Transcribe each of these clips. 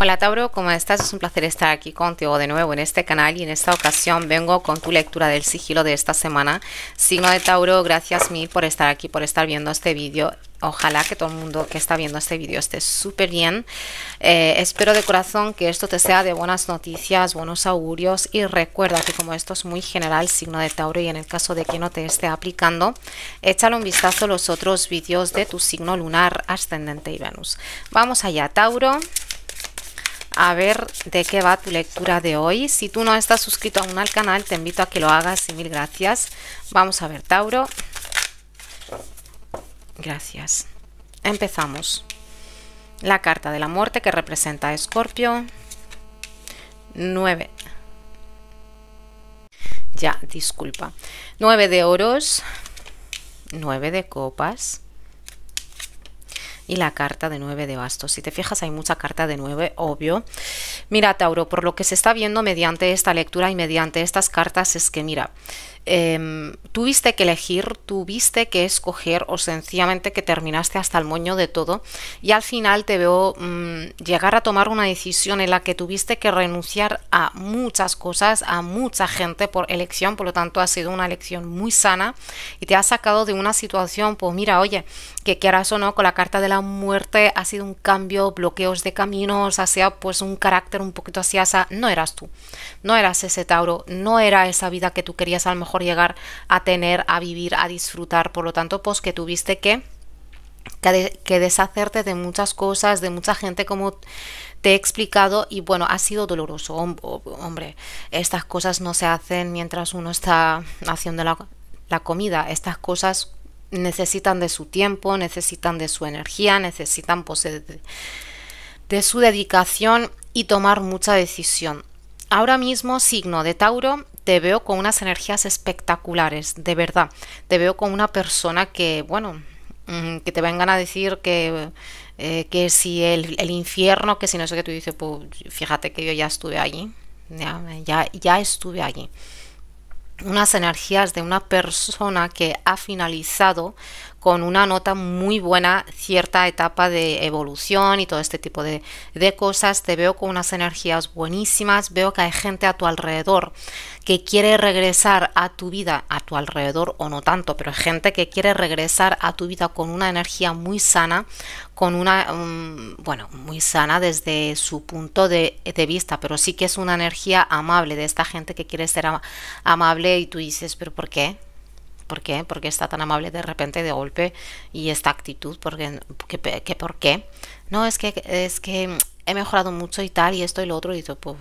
Hola Tauro, ¿cómo estás? Es un placer estar aquí contigo de nuevo en este canal y en esta ocasión vengo con tu lectura del sigilo de esta semana. Signo de Tauro, gracias mil por estar aquí, por estar viendo este vídeo. Ojalá que todo el mundo que está viendo este vídeo esté súper bien. Eh, espero de corazón que esto te sea de buenas noticias, buenos augurios y recuerda que como esto es muy general, signo de Tauro y en el caso de que no te esté aplicando, échale un vistazo a los otros vídeos de tu signo lunar, ascendente y Venus. Vamos allá, Tauro a ver de qué va tu lectura de hoy. Si tú no estás suscrito aún al canal, te invito a que lo hagas y mil gracias. Vamos a ver, Tauro. Gracias. Empezamos. La carta de la muerte que representa a Escorpio. 9. Ya, disculpa. 9 de oros. 9 de copas y la carta de 9 de bastos. Si te fijas hay mucha carta de 9, obvio. Mira Tauro, por lo que se está viendo mediante esta lectura y mediante estas cartas es que mira, Em, tuviste que elegir, tuviste que escoger o sencillamente que terminaste hasta el moño de todo y al final te veo mm, llegar a tomar una decisión en la que tuviste que renunciar a muchas cosas, a mucha gente por elección, por lo tanto ha sido una elección muy sana y te ha sacado de una situación, pues mira, oye, que quieras o no, con la carta de la muerte ha sido un cambio, bloqueos de caminos, sido pues un carácter un poquito así, no eras tú, no eras ese Tauro, no era esa vida que tú querías a lo mejor llegar a tener, a vivir, a disfrutar. Por lo tanto, pues que tuviste que, que, deshacerte de muchas cosas, de mucha gente como te he explicado y bueno, ha sido doloroso. Hombre, estas cosas no se hacen mientras uno está haciendo la, la comida. Estas cosas necesitan de su tiempo, necesitan de su energía, necesitan pues, de, de, su dedicación y tomar mucha decisión. Ahora mismo, signo de Tauro, te veo con unas energías espectaculares, de verdad. Te veo con una persona que, bueno, mm, que te vengan a decir que, eh, que si el, infierno, que si no es lo que tú dices, pues fíjate que yo ya estuve allí, ya, ya estuve allí. Unas energías de una persona que ha finalizado con una nota muy buena cierta etapa de evolución y todo este tipo de, de cosas. Te veo con unas energías buenísimas, veo que hay gente a tu alrededor que quiere regresar a tu vida, a tu alrededor o no tanto, pero hay gente que quiere regresar a tu vida con una energía muy sana, con una, mm, bueno, muy sana desde su punto de, vista, pero sí que es una energía amable de esta gente que quiere ser amable y tú dices, pero ¿por qué? ¿Por qué? ¿Por qué está tan amable de repente de golpe y esta actitud? ¿Por qué? por qué? No, es que, es que he mejorado mucho y tal y esto y lo otro. Y pues,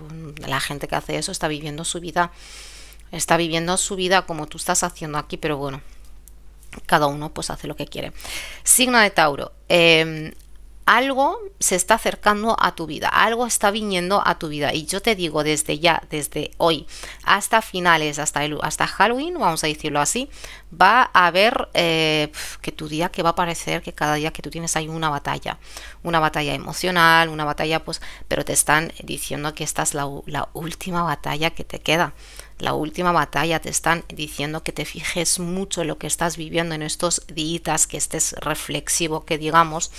la gente que hace eso está viviendo su vida, está viviendo su vida como tú estás haciendo aquí, pero bueno, cada uno pues hace lo que quiere. Signo de Tauro. Em, algo se está acercando a tu vida, algo está viniendo a tu vida. Y yo te digo desde ya, desde hoy, hasta finales, hasta, el, hasta Halloween, vamos a decirlo así, va a haber eh, que tu día que va a parecer que cada día que tú tienes hay una batalla, una batalla emocional, una batalla, pues, pero te están diciendo que esta es la, la última batalla que te queda la última batalla, te están diciendo que te fijes mucho en lo que estás viviendo en estos días, que estés reflexivo, que digamos,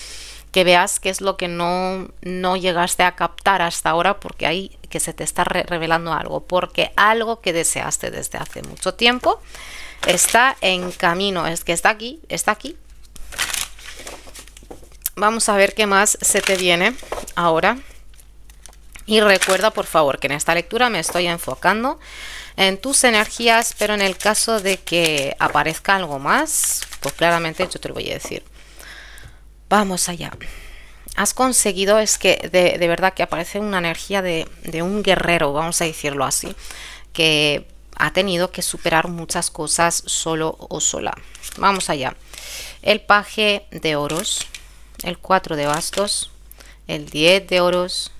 que veas qué es lo que no, no llegaste a captar hasta ahora porque ahí que se te está revelando algo, porque algo que deseaste desde hace mucho tiempo está en camino, es que está aquí, está aquí. Vamos a ver qué más se te viene ahora. Y recuerda, por favor, que en esta lectura me estoy enfocando en tus energías, pero en el caso de que aparezca algo más, pues claramente yo te lo voy a decir. Vamos allá. Has conseguido, es que de, verdad que aparece una energía de, un guerrero, vamos a decirlo así, que ha tenido que superar muchas cosas solo o sola. Vamos allá. El paje de oros, el 4 de bastos, el 10 de oros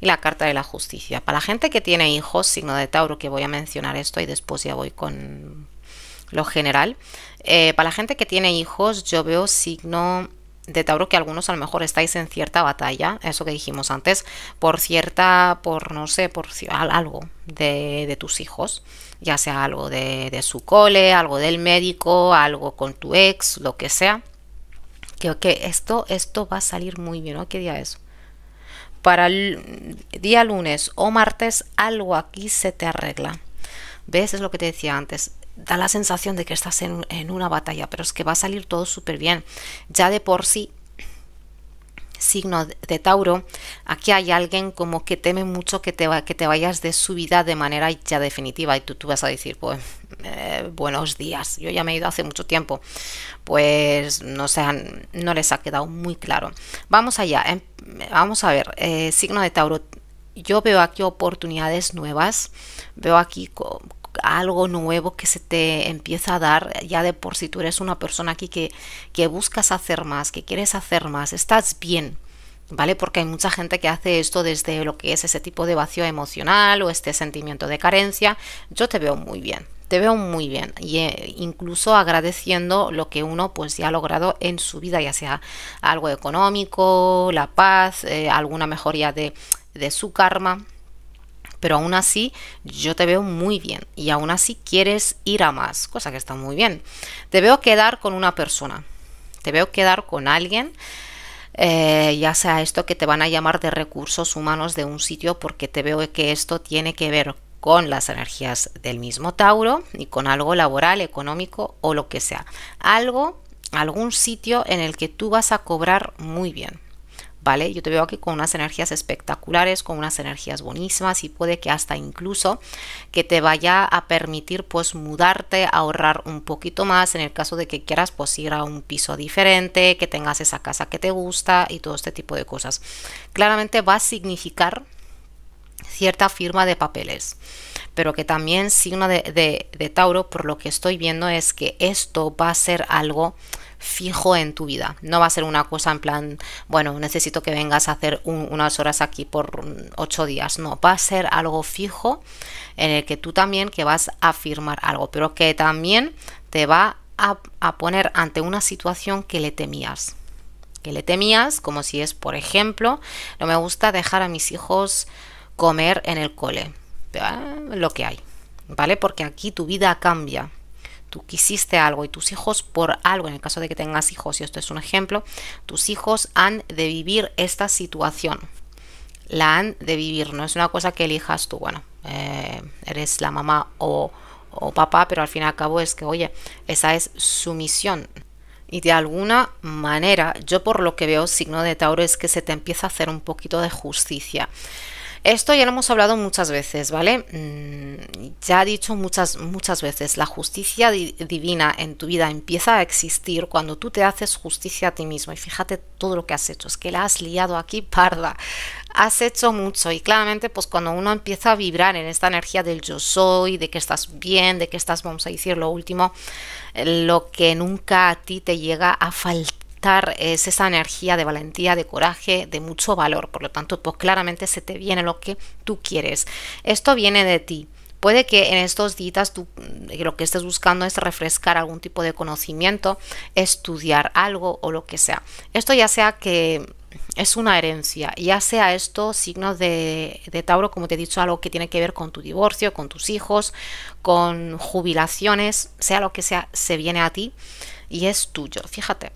y la carta de la justicia. Para la gente que tiene hijos, signo de Tauro, que voy a mencionar esto y después ya voy con lo general. Eh, para la gente que tiene hijos, yo veo signo de Tauro que algunos a lo mejor estáis en cierta batalla, eso que dijimos antes, por cierta, por no sé, por algo de, de tus hijos, ya sea algo de, de, su cole, algo del médico, algo con tu ex, lo que sea. Creo que esto, esto va a salir muy bien, ¿Qué día es? Para el día lunes o martes algo aquí se te arregla. ¿Ves? Es lo que te decía antes da la sensación de que estás en, una batalla, pero es que va a salir todo súper bien. Ya de por sí signo de Tauro, aquí hay alguien como que teme mucho que te, que te vayas de su vida de manera ya definitiva y tú, tú vas a decir, pues eh, buenos días, yo ya me he ido hace mucho tiempo, pues no, no les ha quedado muy claro. Vamos allá, em, vamos a ver, eh, signo de Tauro, yo veo aquí oportunidades nuevas, veo aquí algo nuevo que se te empieza a dar, ya de por si tú eres una persona aquí que, que buscas hacer más, que quieres hacer más, estás bien. ¿vale? Porque hay mucha gente que hace esto desde lo que es ese tipo de vacío emocional o este sentimiento de carencia. Yo te veo muy bien, te veo muy bien y e incluso agradeciendo lo que uno pues ya ha logrado en su vida, ya sea algo económico, la paz, eh, alguna mejoría de, de su karma, pero aún así yo te veo muy bien y aún así quieres ir a más, cosa que está muy bien. Te veo quedar con una persona, te veo quedar con alguien. Eh, ya sea esto que te van a llamar de recursos humanos de un sitio porque te veo que esto tiene que ver con las energías del mismo Tauro y con algo laboral, económico o lo que sea. Algo, algún sitio en el que tú vas a cobrar muy bien. ¿vale? Yo te veo aquí con unas energías espectaculares, con unas energías buenísimas y puede que hasta incluso que te vaya a permitir pues mudarte, ahorrar un poquito más en el caso de que quieras pues ir a un piso diferente, que tengas esa casa que te gusta y todo este tipo de cosas. Claramente va a significar cierta firma de papeles pero que también signo de, de Tauro por lo que estoy viendo es que esto va a ser algo fijo en tu vida. No va a ser una cosa en plan, bueno, necesito que vengas a hacer unas horas aquí por ocho días. No, va a ser algo fijo en el que tú también que vas a firmar algo, pero que también te va a poner ante una situación que le temías que le temías, como si es, por ejemplo, no me gusta dejar a mis hijos comer en el cole. Ah, lo que hay, ¿vale? Porque aquí tu vida cambia tú quisiste algo y tus hijos por algo, en el caso de que tengas hijos, y esto es un ejemplo, tus hijos han de vivir esta situación. La han de vivir, no es una cosa que elijas tú, bueno, eh, eres la mamá o, o papá, pero al fin y al cabo es que, oye, esa es su misión. Y de alguna manera, yo por lo que veo, signo de Tauro es que se te empieza a hacer un poquito de justicia. Esto ya lo hemos hablado muchas veces, ¿vale? Mm, ya he dicho muchas, muchas veces, la justicia divina en tu vida empieza a existir cuando tú te haces justicia a ti mismo. Y fíjate todo lo que has hecho, es que la has liado aquí parda. Has hecho mucho y claramente pues cuando uno empieza a vibrar en esta energía del yo soy, de que estás bien, de que estás, vamos a decir, lo último, eh, lo que nunca a ti te llega a faltar es esa energía de valentía, de coraje, de mucho valor. Por lo tanto, pues claramente se te viene lo que tú quieres. Esto viene de ti. Puede que en estos días tú mm, lo que estés buscando es refrescar algún tipo de conocimiento, estudiar algo o lo que sea. Esto ya sea que es una herencia, ya sea esto signo de, de, Tauro, como te he dicho, algo que tiene que ver con tu divorcio, con tus hijos, con jubilaciones, sea lo que sea, se viene a ti y es tuyo. Fíjate.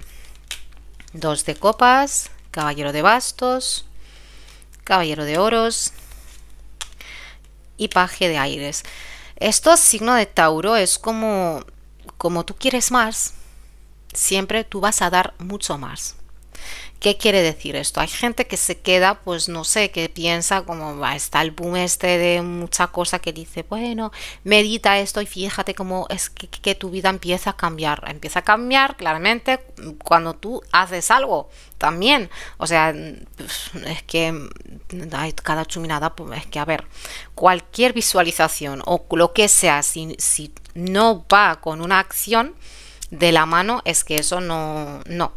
Dos de copas, caballero de bastos, caballero de oros y paje de aires. Esto signo de Tauro es como como tú quieres más, siempre tú vas a dar mucho más. ¿Qué quiere decir esto? Hay gente que se queda, pues no sé, que piensa como va, está el boom este de mucha cosa que dice, bueno, medita esto y fíjate cómo es que, tu vida empieza a cambiar. Empieza a cambiar claramente cuando tú haces algo también. O sea, es que hay cada chuminada, pues es que a ver, cualquier visualización o lo que sea, si, si no va con una acción de la mano, es que eso no, no.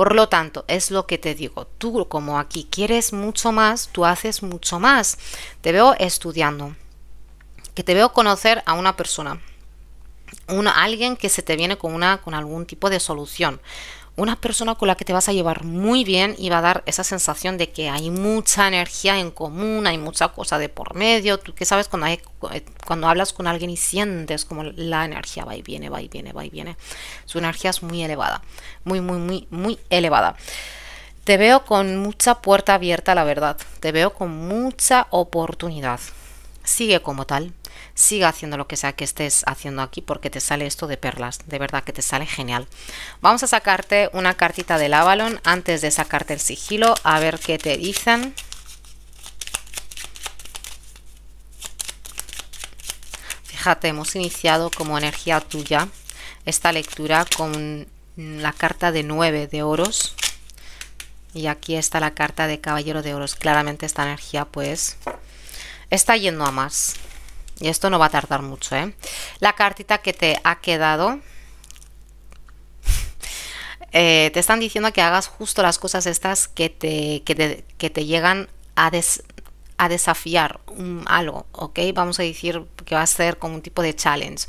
Por lo tanto, es lo que te digo, tú como aquí quieres mucho más, tú haces mucho más. Te veo estudiando, que te veo conocer a una persona, una, alguien que se te viene con, una, con algún tipo de solución una persona con la que te vas a llevar muy bien y va a dar esa sensación de que hay mucha energía en común, hay mucha cosa de por medio. Tú que sabes cuando, hay, cuando hablas con alguien y sientes como la energía va y viene, va y viene, va y viene. Su energía es muy elevada, muy, muy, muy, muy elevada. Te veo con mucha puerta abierta, la verdad. Te veo con mucha oportunidad. Sigue como tal siga haciendo lo que sea que estés haciendo aquí porque te sale esto de perlas, de verdad que te sale genial. Vamos a sacarte una cartita del Avalon antes de sacarte el sigilo, a ver qué te dicen. Fíjate, hemos iniciado como energía tuya esta lectura con la carta de 9 de oros. Y aquí está la carta de caballero de oros. Claramente esta energía pues está yendo a más y esto no va a tardar mucho, ¿eh? La cartita que te ha quedado. Eh, te están diciendo que hagas justo las cosas estas que te, que te, llegan a, a desafiar un, algo, ¿ok? Vamos a decir que va a ser como un tipo de challenge.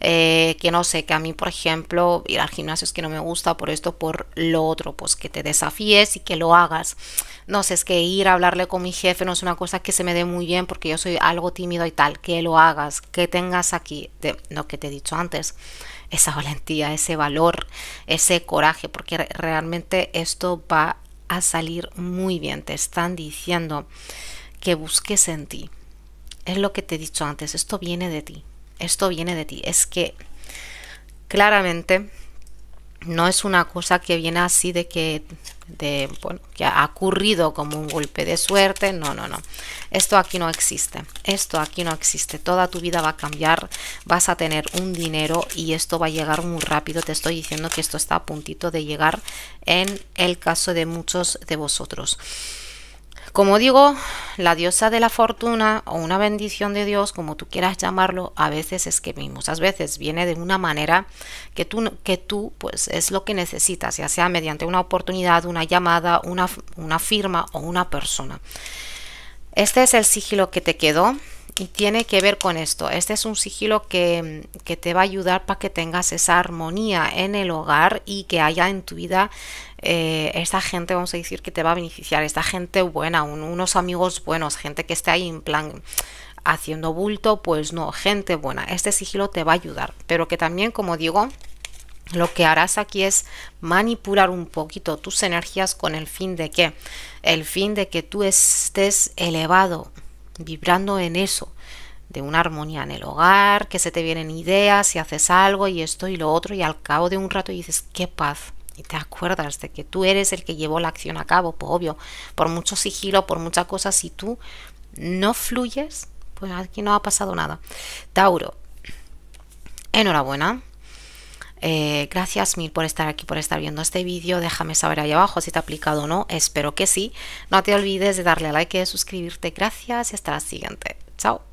Eh, que no sé, que a mí, por ejemplo, ir al gimnasio es que no me gusta por esto, por lo otro, pues que te desafíes y que lo hagas no sé, es que ir a hablarle con mi jefe no es una cosa que se me dé muy bien porque yo soy algo tímido y tal, que lo hagas, que tengas aquí, de, lo que te he dicho antes, esa valentía, ese valor, ese coraje, porque realmente esto va a salir muy bien, te están diciendo que busques en ti. Es lo que te he dicho antes, esto viene de ti, esto viene de ti, es que claramente no es una cosa que viene así de que, de, que ha ocurrido como un golpe de suerte, no, no, no. Esto aquí no existe, esto aquí no existe. Toda tu vida va a cambiar, vas a tener un dinero y esto va a llegar muy rápido. Te estoy diciendo que esto está a puntito de llegar en el caso de muchos de vosotros. Como digo, la diosa de la fortuna o una bendición de Dios, como tú quieras llamarlo, a veces es que muchas veces viene de una manera que tú, que tú pues es lo que necesitas, ya sea mediante una oportunidad, una llamada, una, una firma o una persona. Este es el sigilo que te quedó y tiene que ver con esto. Este es un sigilo que, mm, te va a ayudar para que tengas esa armonía en el hogar y que haya en tu vida eh, esta gente, vamos a decir, que te va a beneficiar, esta gente buena, unos amigos buenos, gente que esté ahí en plan haciendo bulto, pues no, gente buena. Este sigilo te va a ayudar, pero que también, como digo, lo que harás aquí es manipular un poquito tus energías con el fin de que, el fin de que tú estés elevado, vibrando en eso, de una armonía en el hogar, que se te vienen ideas y haces algo y esto y lo otro y al cabo de un rato dices, qué paz. Y te acuerdas de que tú eres el que llevó la acción a cabo, pues obvio, por mucho sigilo, por muchas cosas, si tú no fluyes, pues aquí no ha pasado nada. Tauro, enhorabuena, eh, gracias mil por estar aquí, por estar viendo este vídeo. Déjame saber ahí abajo si te ha aplicado o no. Espero que sí. No te olvides de darle a like y de suscribirte. Gracias y hasta la siguiente. Chao.